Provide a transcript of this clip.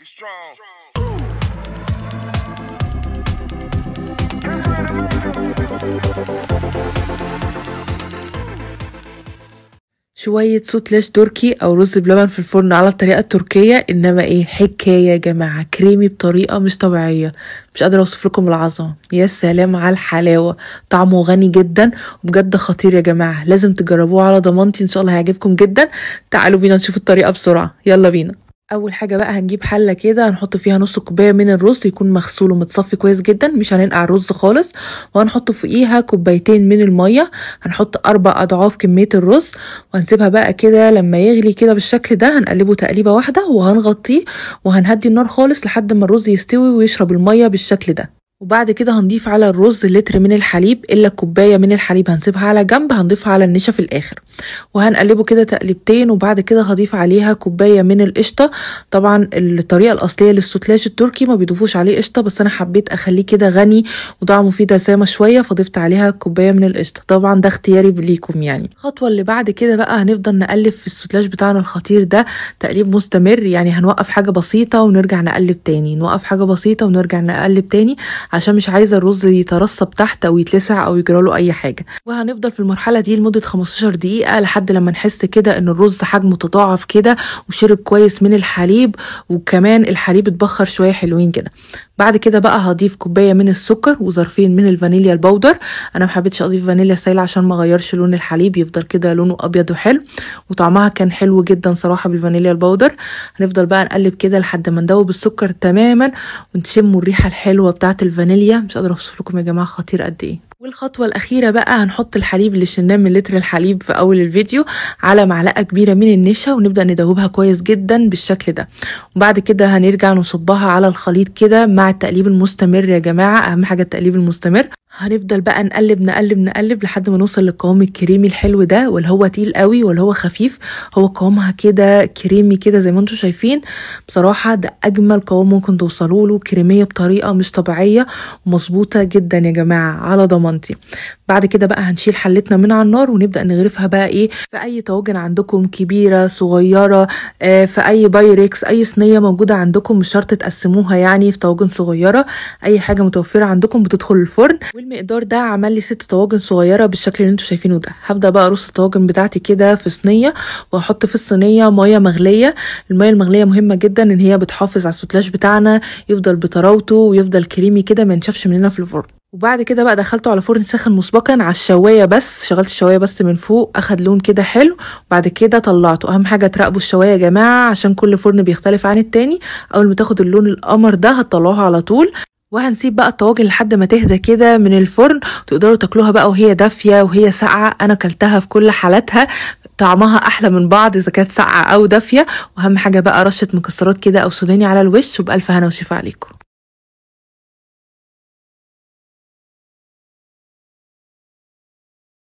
Get strong. شوية صوت ليش تركي أو رز بلبن في الفرن على الطريقة التركية إنما إيه حكاية يا جماعة كريمي بطريقة مش طبيعية مش قادرة أوصف لكم العظمة يا سلام على الحلاوة طعمه غني جدا وبجد خطير يا جماعة لازم تجربوه على ضمانتي إن شاء الله هيعجبكم جدا تعالوا بينا نشوف الطريقة بسرعة يلا بينا اول حاجه بقى هنجيب حله كده هنحط فيها نص كوبايه من الرز يكون مغسول ومتصفي كويس جدا مش هننقع الرز خالص وهنحط فوقيها كوبايتين من الميه هنحط اربع اضعاف كميه الرز وهنسيبها بقى كده لما يغلي كده بالشكل ده هنقلبه تقليبه واحده وهنغطيه وهنهدي النار خالص لحد ما الرز يستوي ويشرب الميه بالشكل ده وبعد كده هنضيف على الرز لتر من الحليب الا كوبايه من الحليب هنسيبها على جنب هنضيفها على النشا في الاخر وهنقلبه كده تقليبتين وبعد كده هضيف عليها كوبايه من القشطه طبعا الطريقه الاصليه للسوتلاج التركي ما بيضيفوش عليه قشطه بس انا حبيت اخليه كده غني وطعمه فيه دسامه شويه فضفت عليها كوبايه من القشطه طبعا ده اختياري ليكم يعني الخطوه اللي بعد كده بقى هنفضل نقلب في السوتلاج بتاعنا الخطير ده تقليب مستمر يعني هنوقف حاجه بسيطه ونرجع نقلب تاني نوقف حاجه بسيطه ونرجع نقلب تاني عشان مش عايزه الرز يترسب تحت او يتلسع او يجرى له اي حاجه وهنفضل في المرحله دي لمده 15 دقيقه الدقة لحد لما نحس كده ان الرز حجمه تضاعف كده وشرب كويس من الحليب وكمان الحليب اتبخر شوية حلوين كده بعد كده بقى هضيف كوباية من السكر وظرفين من الفانيليا البودر انا محبتش اضيف فانيليا سايلة عشان ما اغيرش لون الحليب يفضل كده لونه ابيض وحلو وطعمها كان حلو جدا صراحة بالفانيليا البودر هنفضل بقى نقلب كده لحد ما ندوب السكر تماما ونشموا الريحة الحلوة بتاعة الفانيليا مش قادرة اوصف لكم يا جماعة خطير قد ايه والخطوة الأخيرة بقى هنحط الحليب اللي شلناه من لتر الحليب في أول الفيديو على معلقة كبيرة من النشا ونبدأ ندوبها كويس جدا بالشكل ده وبعد كده هنرجع نصبها على الخليط كده مع التقليب المستمر يا جماعة أهم حاجة التقليب المستمر هنفضل بقى نقلب نقلب نقلب لحد ما نوصل للقوام الكريمي الحلو ده واللي هو تقيل قوي واللي هو خفيف هو قوامها كده كريمي كده زي ما انتم شايفين بصراحه ده اجمل قوام ممكن توصلوا له كريميه بطريقه مش طبيعيه ومظبوطه جدا يا جماعه على ضمانتي بعد كده بقى هنشيل حلتنا من على النار ونبدا نغرفها بقى ايه في اي طواجن عندكم كبيره صغيره آه في اي بايركس اي صينيه موجوده عندكم مش شرط تقسموها يعني في طواجن صغيره اي حاجه متوفره عندكم بتدخل الفرن المقدار ده عمل لي ست طواجن صغيره بالشكل اللي انتوا شايفينه ده هبدا بقى ارص الطواجن بتاعتي كده في صينيه واحط في الصينيه ميه مغليه الميه المغليه مهمه جدا ان هي بتحافظ على السوتلاش بتاعنا يفضل بطراوته ويفضل كريمي كده ما ينشفش مننا في الفرن وبعد كده بقى دخلته على فرن ساخن مسبقا على الشوايه بس شغلت الشوايه بس من فوق اخد لون كده حلو وبعد كده طلعته اهم حاجه تراقبوا الشوايه يا جماعه عشان كل فرن بيختلف عن التاني اول ما تاخد اللون القمر ده هتطلعوها على طول وهنسيب بقى الطواجن لحد ما تهدى كده من الفرن تقدروا تاكلوها بقى وهي دافيه وهي ساقعه انا اكلتها في كل حالاتها طعمها احلى من بعض اذا كانت ساقعه او دافيه واهم حاجه بقى رشه مكسرات كده او سوداني على الوش وبالف هنا وشفاء عليكم